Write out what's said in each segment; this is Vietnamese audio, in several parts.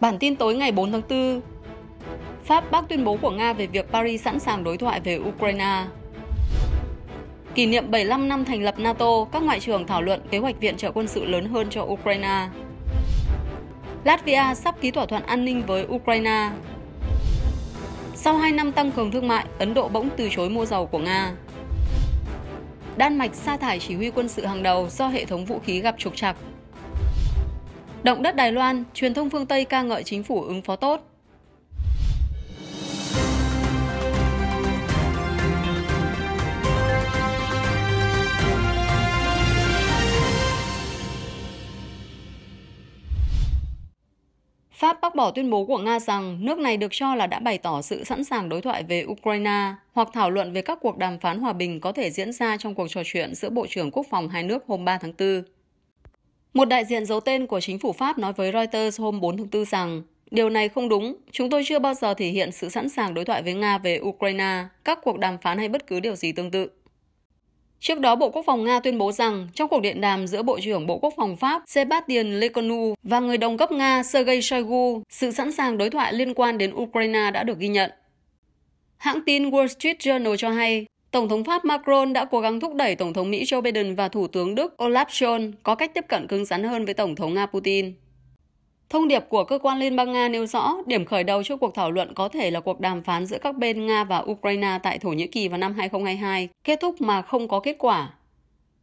Bản tin tối ngày 4 tháng 4 Pháp bác tuyên bố của Nga về việc Paris sẵn sàng đối thoại về Ukraine Kỷ niệm 75 năm thành lập NATO, các ngoại trưởng thảo luận kế hoạch viện trợ quân sự lớn hơn cho Ukraine Latvia sắp ký thỏa thuận an ninh với Ukraine Sau 2 năm tăng cường thương mại, Ấn Độ bỗng từ chối mua dầu của Nga Đan Mạch sa thải chỉ huy quân sự hàng đầu do hệ thống vũ khí gặp trục trặc Động đất Đài Loan, truyền thông phương Tây ca ngợi chính phủ ứng phó tốt. Pháp bác bỏ tuyên bố của Nga rằng nước này được cho là đã bày tỏ sự sẵn sàng đối thoại về Ukraine hoặc thảo luận về các cuộc đàm phán hòa bình có thể diễn ra trong cuộc trò chuyện giữa Bộ trưởng Quốc phòng hai nước hôm 3 tháng 4. Một đại diện giấu tên của chính phủ Pháp nói với Reuters hôm 4 tháng 4 rằng Điều này không đúng, chúng tôi chưa bao giờ thể hiện sự sẵn sàng đối thoại với Nga về Ukraine, các cuộc đàm phán hay bất cứ điều gì tương tự. Trước đó, Bộ Quốc phòng Nga tuyên bố rằng trong cuộc điện đàm giữa Bộ trưởng Bộ Quốc phòng Pháp Sebastien Lecornu và người đồng cấp Nga Sergei Shoigu, sự sẵn sàng đối thoại liên quan đến Ukraine đã được ghi nhận. Hãng tin Wall Street Journal cho hay, Tổng thống Pháp Macron đã cố gắng thúc đẩy Tổng thống Mỹ Joe Biden và Thủ tướng Đức Olaf Scholz có cách tiếp cận cứng rắn hơn với Tổng thống Nga Putin. Thông điệp của cơ quan Liên bang Nga nêu rõ điểm khởi đầu cho cuộc thảo luận có thể là cuộc đàm phán giữa các bên Nga và Ukraine tại Thổ Nhĩ Kỳ vào năm 2022, kết thúc mà không có kết quả.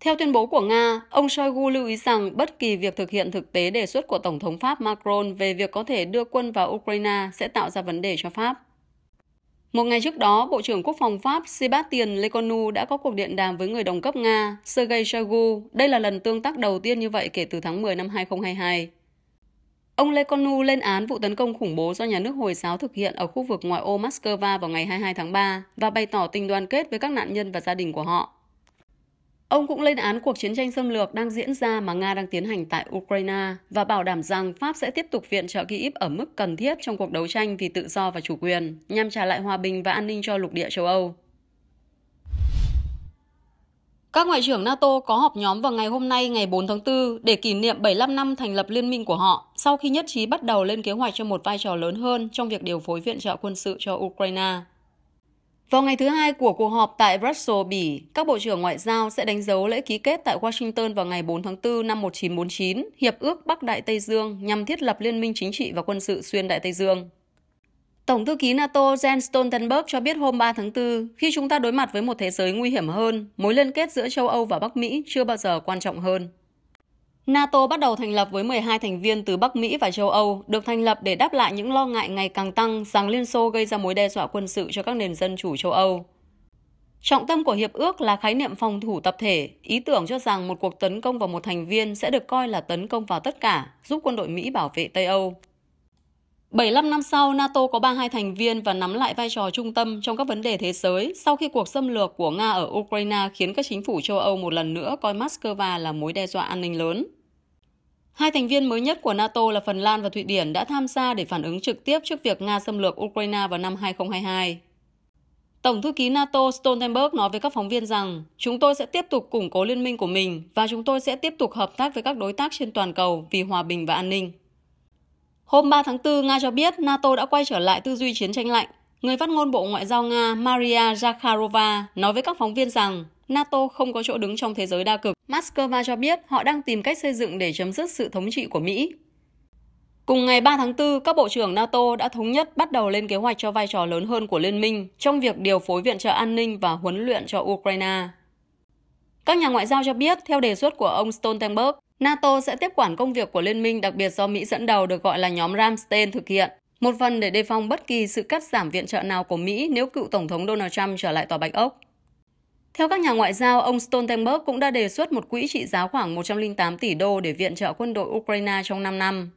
Theo tuyên bố của Nga, ông Shoigu lưu ý rằng bất kỳ việc thực hiện thực tế đề xuất của Tổng thống Pháp Macron về việc có thể đưa quân vào Ukraine sẽ tạo ra vấn đề cho Pháp. Một ngày trước đó, Bộ trưởng Quốc phòng Pháp Sébastien Lecornu đã có cuộc điện đàm với người đồng cấp Nga Sergei Shoigu. Đây là lần tương tác đầu tiên như vậy kể từ tháng 10 năm 2022. Ông Lecornu lên án vụ tấn công khủng bố do nhà nước Hồi giáo thực hiện ở khu vực ngoại ô Moscow vào ngày 22 tháng 3 và bày tỏ tình đoàn kết với các nạn nhân và gia đình của họ. Ông cũng lên án cuộc chiến tranh xâm lược đang diễn ra mà Nga đang tiến hành tại Ukraine và bảo đảm rằng Pháp sẽ tiếp tục viện trợ Kyiv ở mức cần thiết trong cuộc đấu tranh vì tự do và chủ quyền, nhằm trả lại hòa bình và an ninh cho lục địa châu Âu. Các ngoại trưởng NATO có họp nhóm vào ngày hôm nay ngày 4 tháng 4 để kỷ niệm 75 năm thành lập liên minh của họ sau khi nhất trí bắt đầu lên kế hoạch cho một vai trò lớn hơn trong việc điều phối viện trợ quân sự cho Ukraine. Vào ngày thứ hai của cuộc họp tại Brussels, Bỉ, các bộ trưởng ngoại giao sẽ đánh dấu lễ ký kết tại Washington vào ngày 4 tháng 4 năm 1949, Hiệp ước Bắc Đại Tây Dương nhằm thiết lập liên minh chính trị và quân sự xuyên Đại Tây Dương. Tổng thư ký NATO Jens Stoltenberg cho biết hôm 3 tháng 4, khi chúng ta đối mặt với một thế giới nguy hiểm hơn, mối liên kết giữa châu Âu và Bắc Mỹ chưa bao giờ quan trọng hơn. NATO bắt đầu thành lập với 12 thành viên từ Bắc Mỹ và châu Âu, được thành lập để đáp lại những lo ngại ngày càng tăng rằng Liên Xô gây ra mối đe dọa quân sự cho các nền dân chủ châu Âu. Trọng tâm của hiệp ước là khái niệm phòng thủ tập thể, ý tưởng cho rằng một cuộc tấn công vào một thành viên sẽ được coi là tấn công vào tất cả, giúp quân đội Mỹ bảo vệ Tây Âu. 75 năm sau, NATO có 32 thành viên và nắm lại vai trò trung tâm trong các vấn đề thế giới sau khi cuộc xâm lược của Nga ở Ukraine khiến các chính phủ châu Âu một lần nữa coi Moscow là mối đe dọa an ninh lớn. Hai thành viên mới nhất của NATO là Phần Lan và Thụy Điển đã tham gia để phản ứng trực tiếp trước việc Nga xâm lược Ukraine vào năm 2022. Tổng thư ký NATO Stoltenberg nói với các phóng viên rằng chúng tôi sẽ tiếp tục củng cố liên minh của mình và chúng tôi sẽ tiếp tục hợp tác với các đối tác trên toàn cầu vì hòa bình và an ninh. Hôm 3 tháng 4, Nga cho biết NATO đã quay trở lại tư duy chiến tranh lạnh. Người phát ngôn Bộ Ngoại giao Nga Maria Zakharova nói với các phóng viên rằng NATO không có chỗ đứng trong thế giới đa cực. Moscow cho biết họ đang tìm cách xây dựng để chấm dứt sự thống trị của Mỹ. Cùng ngày 3 tháng 4, các bộ trưởng NATO đã thống nhất bắt đầu lên kế hoạch cho vai trò lớn hơn của liên minh trong việc điều phối viện trợ an ninh và huấn luyện cho Ukraine. Các nhà ngoại giao cho biết, theo đề xuất của ông Stoltenberg, NATO sẽ tiếp quản công việc của liên minh đặc biệt do Mỹ dẫn đầu được gọi là nhóm Ramstein thực hiện, một phần để đề phòng bất kỳ sự cắt giảm viện trợ nào của Mỹ nếu cựu Tổng thống Donald Trump trở lại Tòa Bạch Ốc. Theo các nhà ngoại giao, ông Stoltenberg cũng đã đề xuất một quỹ trị giá khoảng 108 tỷ đô để viện trợ quân đội Ukraine trong 5 năm.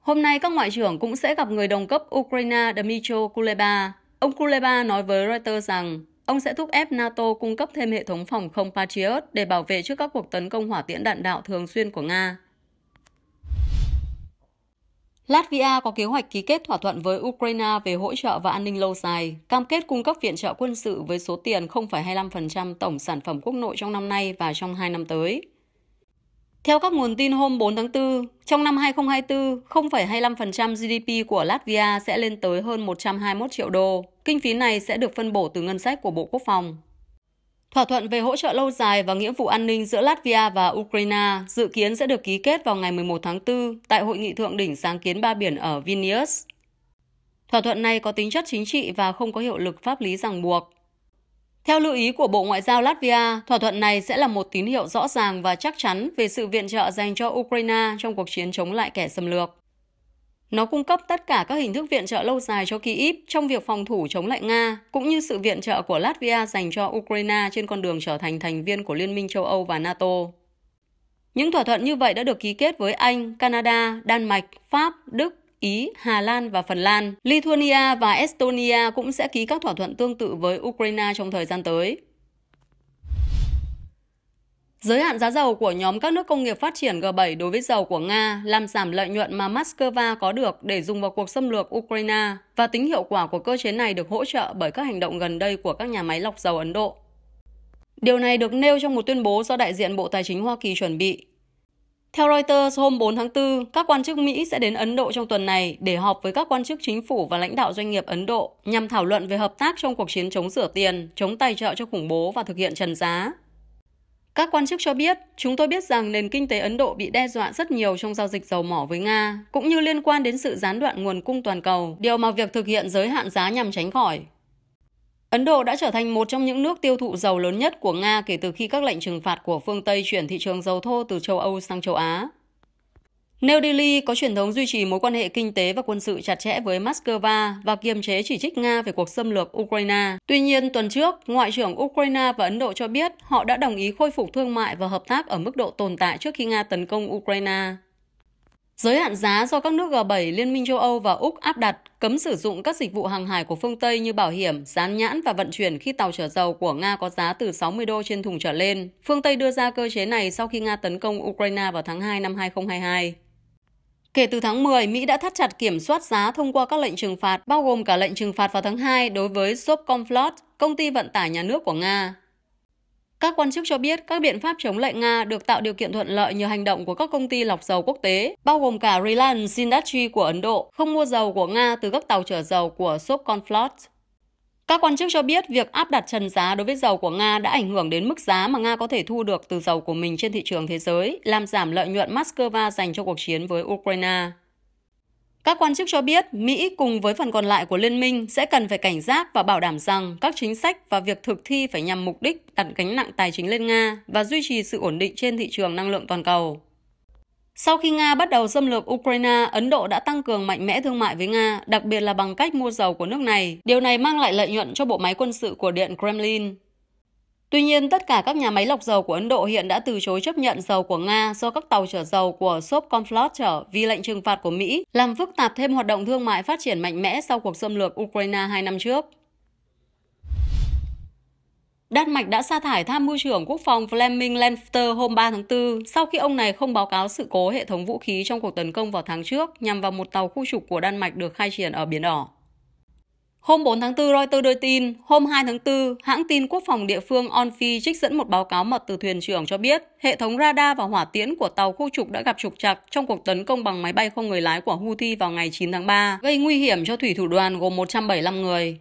Hôm nay, các ngoại trưởng cũng sẽ gặp người đồng cấp Ukraine Dmytro Kuleba. Ông Kuleba nói với Reuters rằng Ông sẽ thúc ép NATO cung cấp thêm hệ thống phòng không Patriot để bảo vệ trước các cuộc tấn công hỏa tiễn đạn đạo thường xuyên của Nga. Latvia có kế hoạch ký kết thỏa thuận với Ukraine về hỗ trợ và an ninh lâu dài, cam kết cung cấp viện trợ quân sự với số tiền 0,25% tổng sản phẩm quốc nội trong năm nay và trong hai năm tới. Theo các nguồn tin hôm 4 tháng 4, trong năm 2024, 0,25% GDP của Latvia sẽ lên tới hơn 121 triệu đô. Kinh phí này sẽ được phân bổ từ ngân sách của Bộ Quốc phòng. Thỏa thuận về hỗ trợ lâu dài và nghĩa vụ an ninh giữa Latvia và Ukraine dự kiến sẽ được ký kết vào ngày 11 tháng 4 tại Hội nghị Thượng đỉnh Sáng kiến Ba Biển ở Vilnius. Thỏa thuận này có tính chất chính trị và không có hiệu lực pháp lý ràng buộc. Theo lưu ý của Bộ Ngoại giao Latvia, thỏa thuận này sẽ là một tín hiệu rõ ràng và chắc chắn về sự viện trợ dành cho Ukraine trong cuộc chiến chống lại kẻ xâm lược. Nó cung cấp tất cả các hình thức viện trợ lâu dài cho Kyiv trong việc phòng thủ chống lại Nga, cũng như sự viện trợ của Latvia dành cho Ukraine trên con đường trở thành thành viên của Liên minh châu Âu và NATO. Những thỏa thuận như vậy đã được ký kết với Anh, Canada, Đan Mạch, Pháp, Đức, Ý, Hà Lan và Phần Lan. Lithuania và Estonia cũng sẽ ký các thỏa thuận tương tự với Ukraine trong thời gian tới. Giới hạn giá dầu của nhóm các nước công nghiệp phát triển G7 đối với dầu của Nga làm giảm lợi nhuận mà Moscow có được để dùng vào cuộc xâm lược Ukraine và tính hiệu quả của cơ chế này được hỗ trợ bởi các hành động gần đây của các nhà máy lọc dầu Ấn Độ. Điều này được nêu trong một tuyên bố do đại diện Bộ Tài chính Hoa Kỳ chuẩn bị theo Reuters, hôm 4 tháng 4, các quan chức Mỹ sẽ đến Ấn Độ trong tuần này để họp với các quan chức chính phủ và lãnh đạo doanh nghiệp Ấn Độ nhằm thảo luận về hợp tác trong cuộc chiến chống rửa tiền, chống tài trợ cho khủng bố và thực hiện trần giá. Các quan chức cho biết, chúng tôi biết rằng nền kinh tế Ấn Độ bị đe dọa rất nhiều trong giao dịch dầu mỏ với Nga, cũng như liên quan đến sự gián đoạn nguồn cung toàn cầu, điều mà việc thực hiện giới hạn giá nhằm tránh khỏi. Ấn Độ đã trở thành một trong những nước tiêu thụ dầu lớn nhất của Nga kể từ khi các lệnh trừng phạt của phương Tây chuyển thị trường dầu thô từ châu Âu sang châu Á. New Delhi có truyền thống duy trì mối quan hệ kinh tế và quân sự chặt chẽ với Moscow và kiềm chế chỉ trích Nga về cuộc xâm lược Ukraine. Tuy nhiên, tuần trước, Ngoại trưởng Ukraine và Ấn Độ cho biết họ đã đồng ý khôi phục thương mại và hợp tác ở mức độ tồn tại trước khi Nga tấn công Ukraine. Giới hạn giá do các nước G7, Liên minh châu Âu và Úc áp đặt cấm sử dụng các dịch vụ hàng hải của phương Tây như bảo hiểm, dán nhãn và vận chuyển khi tàu chở dầu của Nga có giá từ 60 đô trên thùng trở lên. Phương Tây đưa ra cơ chế này sau khi Nga tấn công Ukraine vào tháng 2 năm 2022. Kể từ tháng 10, Mỹ đã thắt chặt kiểm soát giá thông qua các lệnh trừng phạt, bao gồm cả lệnh trừng phạt vào tháng 2 đối với Sovcomflot, công ty vận tải nhà nước của Nga. Các quan chức cho biết các biện pháp chống lại Nga được tạo điều kiện thuận lợi nhờ hành động của các công ty lọc dầu quốc tế, bao gồm cả Reliance Industry của Ấn Độ, không mua dầu của Nga từ các tàu chở dầu của Sovconflot. Các quan chức cho biết việc áp đặt trần giá đối với dầu của Nga đã ảnh hưởng đến mức giá mà Nga có thể thu được từ dầu của mình trên thị trường thế giới, làm giảm lợi nhuận Moscow dành cho cuộc chiến với Ukraine. Các quan chức cho biết Mỹ cùng với phần còn lại của liên minh sẽ cần phải cảnh giác và bảo đảm rằng các chính sách và việc thực thi phải nhằm mục đích đặt gánh nặng tài chính lên Nga và duy trì sự ổn định trên thị trường năng lượng toàn cầu. Sau khi Nga bắt đầu xâm lược Ukraine, Ấn Độ đã tăng cường mạnh mẽ thương mại với Nga, đặc biệt là bằng cách mua dầu của nước này. Điều này mang lại lợi nhuận cho bộ máy quân sự của Điện Kremlin. Tuy nhiên, tất cả các nhà máy lọc dầu của Ấn Độ hiện đã từ chối chấp nhận dầu của Nga do các tàu chở dầu của Sovcomflot chở vì lệnh trừng phạt của Mỹ, làm phức tạp thêm hoạt động thương mại phát triển mạnh mẽ sau cuộc xâm lược Ukraine hai năm trước. Đan Mạch đã sa thải tham mưu trưởng quốc phòng Fleming Lenfter hôm 3 tháng 4 sau khi ông này không báo cáo sự cố hệ thống vũ khí trong cuộc tấn công vào tháng trước nhằm vào một tàu khu trục của Đan Mạch được khai triển ở Biển Đỏ. Hôm 4 tháng 4, Reuters đưa tin, hôm 2 tháng 4, hãng tin quốc phòng địa phương Onfi trích dẫn một báo cáo mật từ thuyền trưởng cho biết hệ thống radar và hỏa tiễn của tàu khu trục đã gặp trục trặc trong cuộc tấn công bằng máy bay không người lái của Houthi vào ngày 9 tháng 3, gây nguy hiểm cho thủy thủ đoàn gồm 175 người.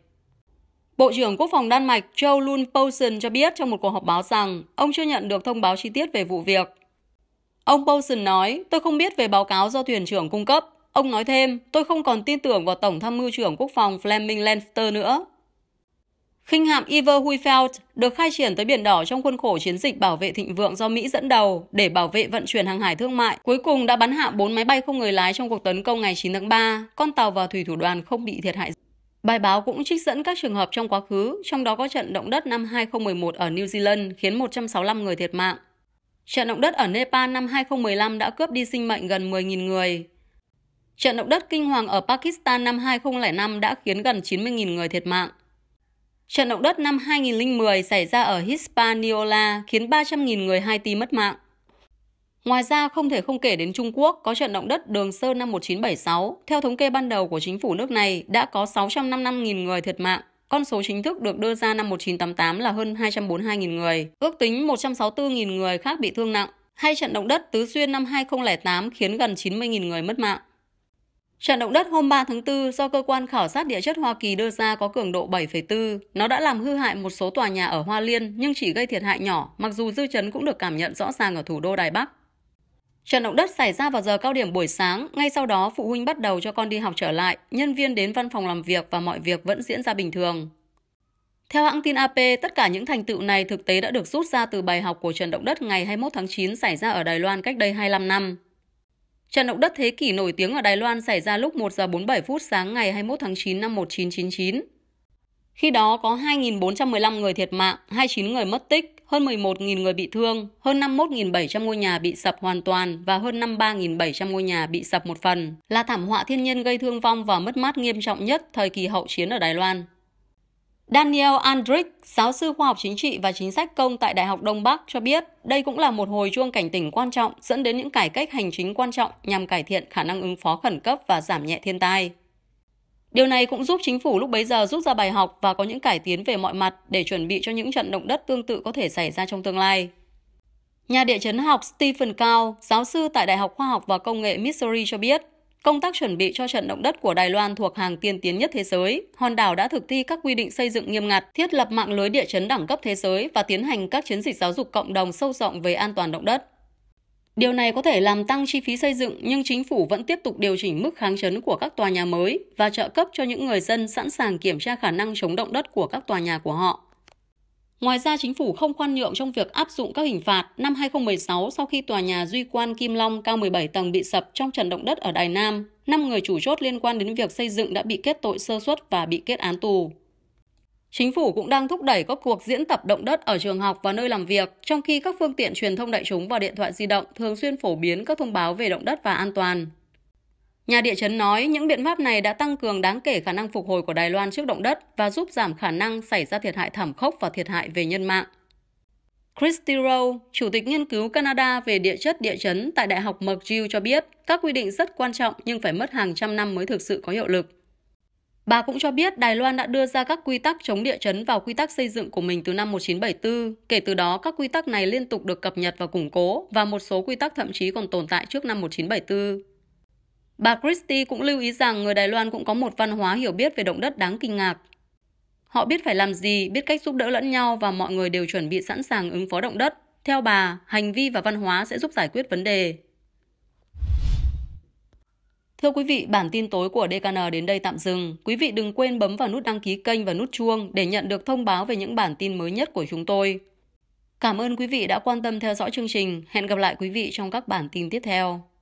Bộ trưởng Quốc phòng Đan Mạch Joe Lund Poulsen cho biết trong một cuộc họp báo rằng ông chưa nhận được thông báo chi tiết về vụ việc. Ông Poulsen nói, tôi không biết về báo cáo do thuyền trưởng cung cấp, Ông nói thêm, tôi không còn tin tưởng vào Tổng tham mưu trưởng quốc phòng Fleming Lannister nữa. Khinh hạm Iver Huifeld được khai triển tới Biển Đỏ trong khuôn khổ chiến dịch bảo vệ thịnh vượng do Mỹ dẫn đầu để bảo vệ vận chuyển hàng hải thương mại. Cuối cùng đã bắn hạ 4 máy bay không người lái trong cuộc tấn công ngày 9 tháng 3. Con tàu và thủy thủ đoàn không bị thiệt hại. Bài báo cũng trích dẫn các trường hợp trong quá khứ, trong đó có trận động đất năm 2011 ở New Zealand khiến 165 người thiệt mạng. Trận động đất ở Nepal năm 2015 đã cướp đi sinh mệnh gần 10.000 người, Trận động đất kinh hoàng ở Pakistan năm 2005 đã khiến gần 90.000 người thiệt mạng. Trận động đất năm 2010 xảy ra ở Hispaniola khiến 300.000 người Haiti mất mạng. Ngoài ra, không thể không kể đến Trung Quốc có trận động đất Đường Sơn năm 1976. Theo thống kê ban đầu của chính phủ nước này, đã có 655.000 người thiệt mạng. Con số chính thức được đưa ra năm 1988 là hơn 242.000 người, ước tính 164.000 người khác bị thương nặng. Hay trận động đất Tứ Xuyên năm 2008 khiến gần 90.000 người mất mạng. Trận động đất hôm 3 tháng 4 do cơ quan khảo sát địa chất Hoa Kỳ đưa ra có cường độ 7,4. Nó đã làm hư hại một số tòa nhà ở Hoa Liên nhưng chỉ gây thiệt hại nhỏ, mặc dù dư chấn cũng được cảm nhận rõ ràng ở thủ đô Đài Bắc. Trận động đất xảy ra vào giờ cao điểm buổi sáng, ngay sau đó phụ huynh bắt đầu cho con đi học trở lại, nhân viên đến văn phòng làm việc và mọi việc vẫn diễn ra bình thường. Theo hãng tin AP, tất cả những thành tựu này thực tế đã được rút ra từ bài học của trận động đất ngày 21 tháng 9 xảy ra ở Đài Loan cách đây 25 năm. Trận động đất thế kỷ nổi tiếng ở Đài Loan xảy ra lúc 1 giờ 47 phút sáng ngày 21 tháng 9 năm 1999. Khi đó có 2.415 người thiệt mạng, 29 người mất tích, hơn 11.000 người bị thương, hơn 51.700 ngôi nhà bị sập hoàn toàn và hơn 53.700 ngôi nhà bị sập một phần, là thảm họa thiên nhiên gây thương vong và mất mát nghiêm trọng nhất thời kỳ hậu chiến ở Đài Loan. Daniel Andrick, giáo sư khoa học chính trị và chính sách công tại Đại học Đông Bắc cho biết, đây cũng là một hồi chuông cảnh tỉnh quan trọng dẫn đến những cải cách hành chính quan trọng nhằm cải thiện khả năng ứng phó khẩn cấp và giảm nhẹ thiên tai. Điều này cũng giúp chính phủ lúc bấy giờ rút ra bài học và có những cải tiến về mọi mặt để chuẩn bị cho những trận động đất tương tự có thể xảy ra trong tương lai. Nhà địa chấn học Stephen Cao, giáo sư tại Đại học Khoa học và Công nghệ Missouri cho biết, Công tác chuẩn bị cho trận động đất của Đài Loan thuộc hàng tiên tiến nhất thế giới, hòn đảo đã thực thi các quy định xây dựng nghiêm ngặt, thiết lập mạng lưới địa chấn đẳng cấp thế giới và tiến hành các chiến dịch giáo dục cộng đồng sâu rộng về an toàn động đất. Điều này có thể làm tăng chi phí xây dựng nhưng chính phủ vẫn tiếp tục điều chỉnh mức kháng chấn của các tòa nhà mới và trợ cấp cho những người dân sẵn sàng kiểm tra khả năng chống động đất của các tòa nhà của họ. Ngoài ra, chính phủ không khoan nhượng trong việc áp dụng các hình phạt. Năm 2016, sau khi tòa nhà Duy Quan Kim Long cao 17 tầng bị sập trong trận động đất ở Đài Nam, 5 người chủ chốt liên quan đến việc xây dựng đã bị kết tội sơ suất và bị kết án tù. Chính phủ cũng đang thúc đẩy các cuộc diễn tập động đất ở trường học và nơi làm việc, trong khi các phương tiện truyền thông đại chúng và điện thoại di động thường xuyên phổ biến các thông báo về động đất và an toàn. Nhà địa chấn nói những biện pháp này đã tăng cường đáng kể khả năng phục hồi của Đài Loan trước động đất và giúp giảm khả năng xảy ra thiệt hại thảm khốc và thiệt hại về nhân mạng. Christy Rowe, Chủ tịch nghiên cứu Canada về địa chất địa chấn tại Đại học McGill cho biết các quy định rất quan trọng nhưng phải mất hàng trăm năm mới thực sự có hiệu lực. Bà cũng cho biết Đài Loan đã đưa ra các quy tắc chống địa chấn vào quy tắc xây dựng của mình từ năm 1974. Kể từ đó, các quy tắc này liên tục được cập nhật và củng cố, và một số quy tắc thậm chí còn tồn tại trước năm 1974. Bà Christie cũng lưu ý rằng người Đài Loan cũng có một văn hóa hiểu biết về động đất đáng kinh ngạc. Họ biết phải làm gì, biết cách giúp đỡ lẫn nhau và mọi người đều chuẩn bị sẵn sàng ứng phó động đất. Theo bà, hành vi và văn hóa sẽ giúp giải quyết vấn đề. Thưa quý vị, bản tin tối của DKN đến đây tạm dừng. Quý vị đừng quên bấm vào nút đăng ký kênh và nút chuông để nhận được thông báo về những bản tin mới nhất của chúng tôi. Cảm ơn quý vị đã quan tâm theo dõi chương trình. Hẹn gặp lại quý vị trong các bản tin tiếp theo.